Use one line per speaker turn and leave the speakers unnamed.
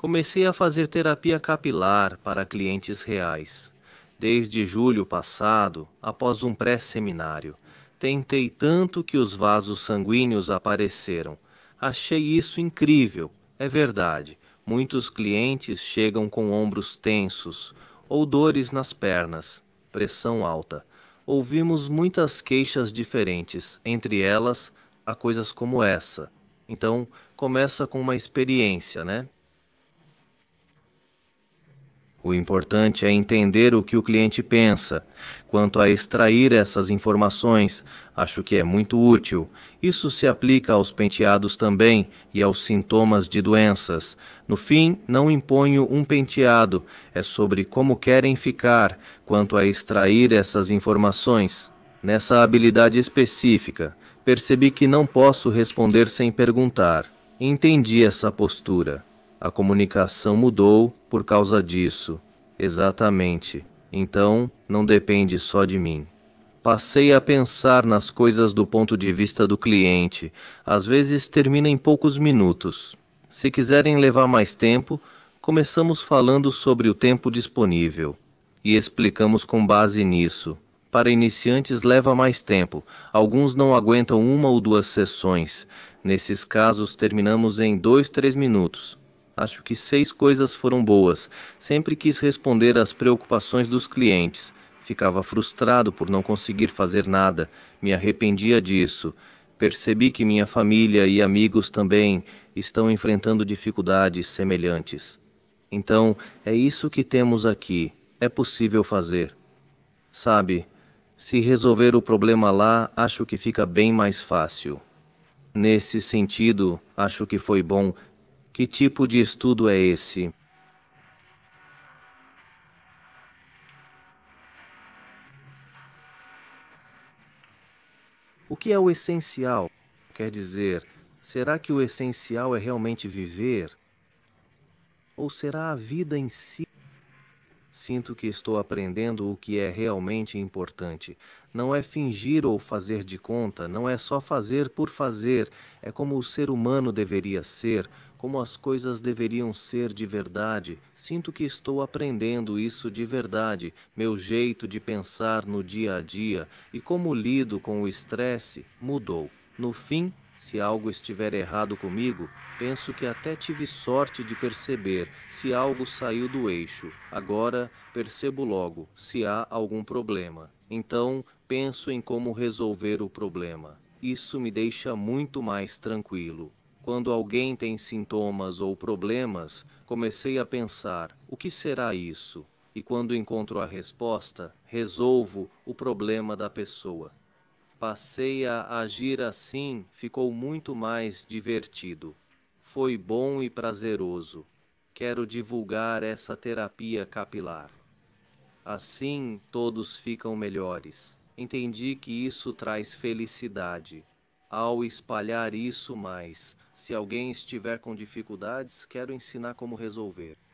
Comecei a fazer terapia capilar para clientes reais. Desde julho passado, após um pré-seminário, tentei tanto que os vasos sanguíneos apareceram. Achei isso incrível. É verdade. Muitos clientes chegam com ombros tensos ou dores nas pernas, pressão alta. Ouvimos muitas queixas diferentes, entre elas a coisas como essa. Então, começa com uma experiência, né? O importante é entender o que o cliente pensa. Quanto a extrair essas informações, acho que é muito útil. Isso se aplica aos penteados também e aos sintomas de doenças. No fim, não imponho um penteado, é sobre como querem ficar, quanto a extrair essas informações. Nessa habilidade específica, percebi que não posso responder sem perguntar. Entendi essa postura. A comunicação mudou por causa disso. Exatamente. Então, não depende só de mim. Passei a pensar nas coisas do ponto de vista do cliente. Às vezes termina em poucos minutos. Se quiserem levar mais tempo, começamos falando sobre o tempo disponível. E explicamos com base nisso. Para iniciantes leva mais tempo, alguns não aguentam uma ou duas sessões. Nesses casos, terminamos em dois, três minutos acho que seis coisas foram boas. Sempre quis responder às preocupações dos clientes. Ficava frustrado por não conseguir fazer nada, me arrependia disso. Percebi que minha família e amigos também estão enfrentando dificuldades semelhantes. Então, é isso que temos aqui. É possível fazer. Sabe, se resolver o problema lá, acho que fica bem mais fácil. Nesse sentido, acho que foi bom que tipo de estudo é esse? O que é o essencial? Quer dizer, será que o essencial é realmente viver? Ou será a vida em si? Sinto que estou aprendendo o que é realmente importante. Não é fingir ou fazer de conta, não é só fazer por fazer, é como o ser humano deveria ser, como as coisas deveriam ser de verdade. Sinto que estou aprendendo isso de verdade, meu jeito de pensar no dia a dia e como lido com o estresse mudou. No fim, se algo estiver errado comigo, penso que até tive sorte de perceber se algo saiu do eixo. Agora, percebo logo se há algum problema. Então, penso em como resolver o problema. Isso me deixa muito mais tranquilo. Quando alguém tem sintomas ou problemas, comecei a pensar: o que será isso? E quando encontro a resposta, resolvo o problema da pessoa. Passei a agir assim, ficou muito mais divertido. Foi bom e prazeroso. Quero divulgar essa terapia capilar. Assim, todos ficam melhores. Entendi que isso traz felicidade. Ao espalhar isso mais, se alguém estiver com dificuldades, quero ensinar como resolver.